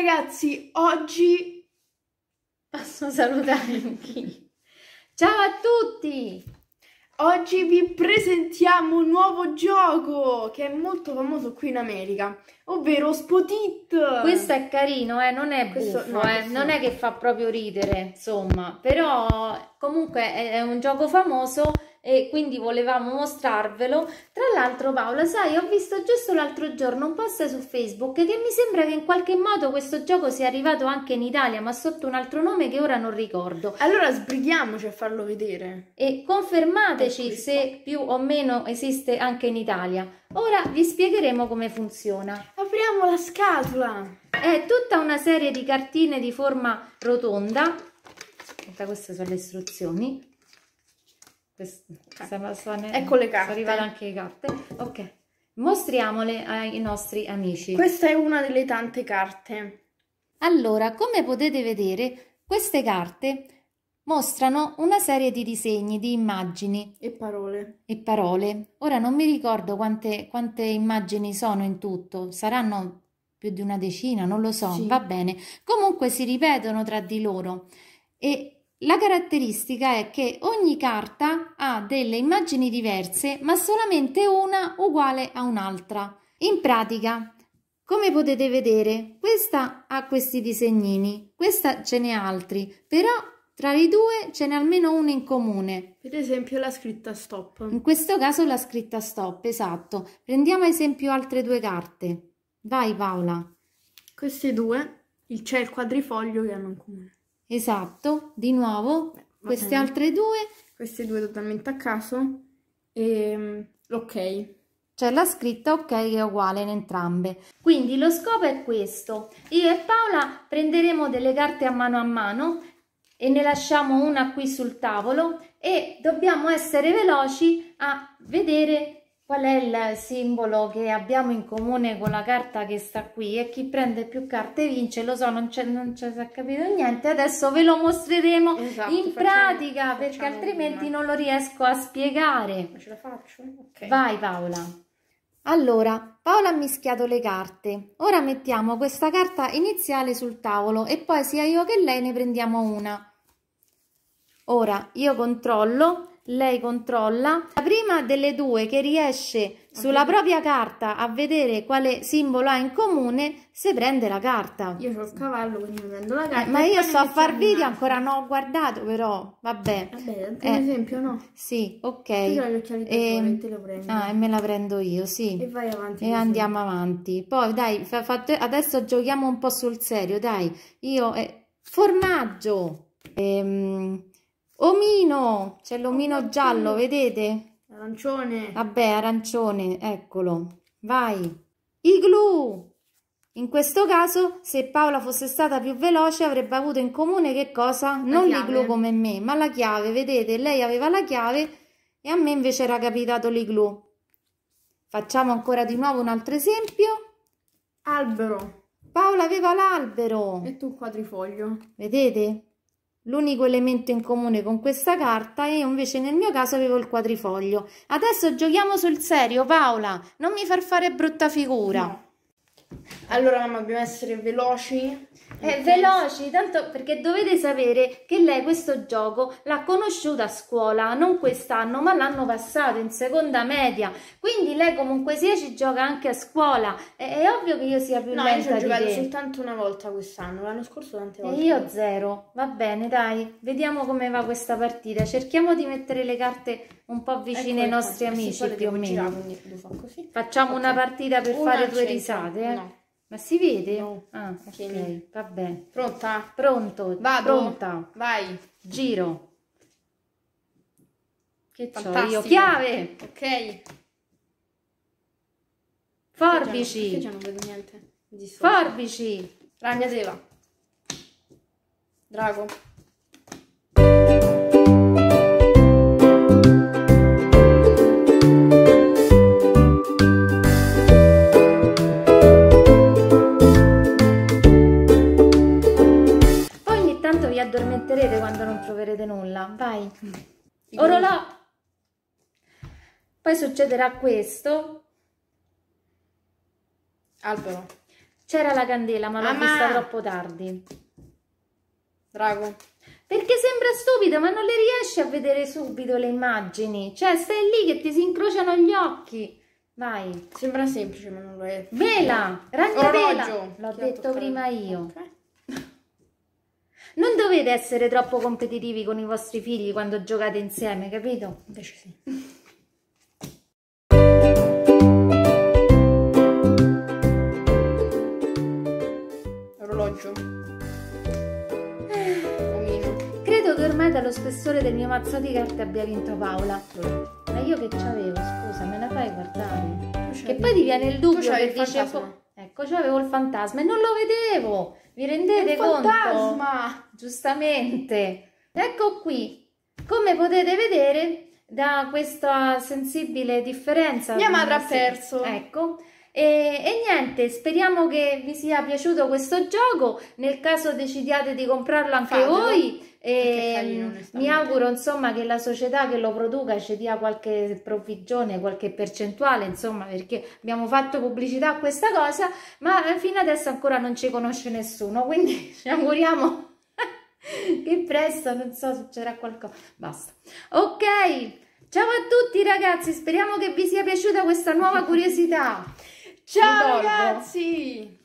ragazzi, oggi posso salutare anch'io. Ciao a tutti! Oggi vi presentiamo un nuovo gioco che è molto famoso qui in America, ovvero Spotit! Questo è carino, eh? non è buffo, questo, no, eh? non è che fa proprio ridere, insomma, però comunque è un gioco famoso e quindi volevamo mostrarvelo. Tra l'altro Paola, sai, ho visto giusto l'altro giorno un post su Facebook che mi sembra che in qualche modo questo gioco sia arrivato anche in Italia, ma sotto un altro nome che ora non ricordo. Allora sbrighiamoci a farlo vedere. E confermateci ecco se più o meno esiste anche in Italia. Ora vi spiegheremo come funziona. Apriamo la scatola! È tutta una serie di cartine di forma rotonda. Aspetta, queste sono le istruzioni okay. ecco le carte. Sono arrivate anche le carte. Ok, mostriamole ai nostri amici. Questa è una delle tante carte. Allora, come potete vedere, queste carte mostrano una serie di disegni, di immagini e parole. E parole. Ora non mi ricordo quante, quante immagini sono in tutto, saranno più di una decina, non lo so, sì. va bene. Comunque si ripetono tra di loro e la caratteristica è che ogni carta ha delle immagini diverse, ma solamente una uguale a un'altra. In pratica, come potete vedere, questa ha questi disegnini, questa ce n'è altri, però tra i due ce n'è almeno uno in comune. Per esempio la scritta stop. In questo caso la scritta stop, esatto. Prendiamo esempio altre due carte. Vai Paola. Queste due, c'è il quadrifoglio che hanno in comune. Esatto, di nuovo eh, queste bene. altre due. Queste due totalmente a caso. E ehm, ok. C'è cioè, la scritta ok che è uguale in entrambe. Quindi lo scopo è questo. Io e Paola prenderemo delle carte a mano a mano e ne lasciamo una qui sul tavolo e dobbiamo essere veloci a vedere qual è il simbolo che abbiamo in comune con la carta che sta qui e chi prende più carte vince lo so non c'è non ci si è capito niente adesso ve lo mostreremo esatto, in facciamo, pratica facciamo perché altrimenti una. non lo riesco a spiegare Ma ce la faccio? Okay. vai Paola allora Paola ha mischiato le carte ora mettiamo questa carta iniziale sul tavolo e poi sia io che lei ne prendiamo una ora io controllo lei controlla la prima delle due che riesce sulla propria carta a vedere quale simbolo ha in comune se prende la carta io ho il cavallo quindi prendo la carta eh, ma io sto a far video ancora non ho guardato però vabbè vabbè è eh, esempio no sì ok e, e, ah, e me la prendo io sì e vai avanti e andiamo avanti poi dai fate, adesso giochiamo un po' sul serio dai io eh, formaggio ehm, Omino! C'è l'omino giallo, vedete? Arancione. Vabbè, arancione, eccolo. Vai. Iglu! In questo caso, se Paola fosse stata più veloce, avrebbe avuto in comune che cosa? La non l'iglu come me, ma la chiave, vedete? Lei aveva la chiave e a me invece era capitato l'iglu. Facciamo ancora di nuovo un altro esempio. Albero. Paola aveva l'albero. E tu quadrifoglio. Vedete? L'unico elemento in comune con questa carta e io invece nel mio caso avevo il quadrifoglio. Adesso giochiamo sul serio, Paola, non mi far fare brutta figura. No. Allora mamma dobbiamo essere veloci. Eh, veloci, tanto perché dovete sapere che lei questo gioco l'ha conosciuto a scuola, non quest'anno ma l'anno passato in seconda media, quindi lei comunque sia ci gioca anche a scuola, è, è ovvio che io sia più no, lenta No, io ci ho giocato soltanto una volta quest'anno, l'anno scorso tante volte. E io zero, va bene dai, vediamo come va questa partita, cerchiamo di mettere le carte un po' ecco vicine ecco ai nostri amici più o meno. Girare, quindi, Facciamo okay. una partita per una fare due risate. Eh? No. Ma si vede? Oh, ah, ok, va bene. Pronta? Pronto. Vado. Pronta. Vai. Giro. Che c'ho io? Chiave! Ok. Forbici. Io già non vedo niente. Forbici. Ragnatela. Drago. orolò. Poi succederà questo. Albero. C'era la candela, ma l'ho ah, vista troppo tardi. Drago. Perché sembra stupido, ma non le riesci a vedere subito le immagini. Cioè, stai lì che ti si incrociano gli occhi. Vai. Sembra semplice, ma non lo è. Vela! Ragnavela! L'ho detto prima io. Okay dovete essere troppo competitivi con i vostri figli quando giocate insieme, capito? Invece sì. orologio. Eh. Omino. Credo che ormai dallo spessore del mio mazzo di carte abbia vinto Paola. Ma io che c'avevo, scusa, me la fai guardare? Che poi ti viene il dubbio che dice... Ecco, c'avevo il fantasma e non lo vedevo! Vi rendete conto? Fantasma! Giustamente. Ecco qui. Come potete vedere da questa sensibile differenza. Mia madre ha perso. Ecco. E, e, niente, speriamo che vi sia piaciuto questo gioco. Nel caso decidiate di comprarlo anche Fatelo. voi, e carino, mi auguro insomma che la società che lo produca ci dia qualche provvigione, qualche percentuale, insomma, perché abbiamo fatto pubblicità a questa cosa, ma eh, fino adesso ancora non ci conosce nessuno, quindi ci auguriamo che presto, non so, succederà qualcosa. Basta. Ok, ciao a tutti ragazzi, speriamo che vi sia piaciuta questa nuova curiosità. Ciao ragazzi!